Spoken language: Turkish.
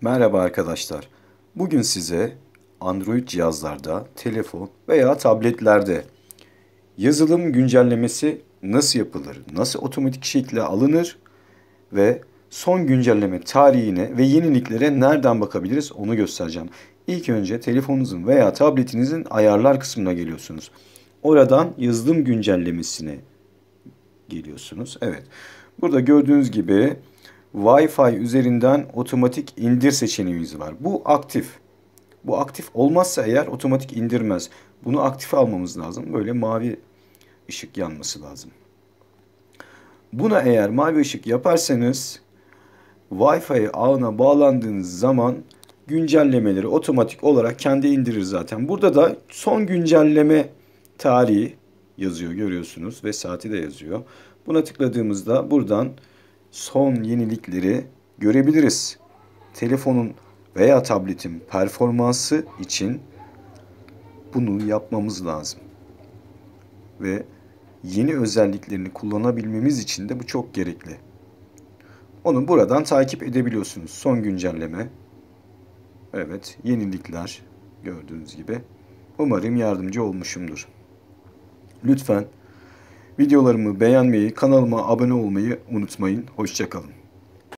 Merhaba arkadaşlar. Bugün size Android cihazlarda, telefon veya tabletlerde yazılım güncellemesi nasıl yapılır, nasıl otomatik şekilde alınır ve son güncelleme tarihine ve yeniliklere nereden bakabiliriz onu göstereceğim. İlk önce telefonunuzun veya tabletinizin ayarlar kısmına geliyorsunuz. Oradan yazılım güncellemesine geliyorsunuz. Evet. Burada gördüğünüz gibi Wi-Fi üzerinden otomatik indir seçeneğimiz var. Bu aktif. Bu aktif olmazsa eğer otomatik indirmez. Bunu aktif almamız lazım. Böyle mavi ışık yanması lazım. Buna eğer mavi ışık yaparsanız Wi-Fi ağına bağlandığınız zaman güncellemeleri otomatik olarak kendi indirir zaten. Burada da son güncelleme tarihi yazıyor görüyorsunuz ve saati de yazıyor. Buna tıkladığımızda buradan son yenilikleri görebiliriz. Telefonun veya tabletin performansı için bunu yapmamız lazım. Ve yeni özelliklerini kullanabilmemiz için de bu çok gerekli. Onu buradan takip edebiliyorsunuz. Son güncelleme. Evet, yenilikler gördüğünüz gibi. Umarım yardımcı olmuşumdur. Lütfen Videolarımı beğenmeyi, kanalıma abone olmayı unutmayın. Hoşçakalın.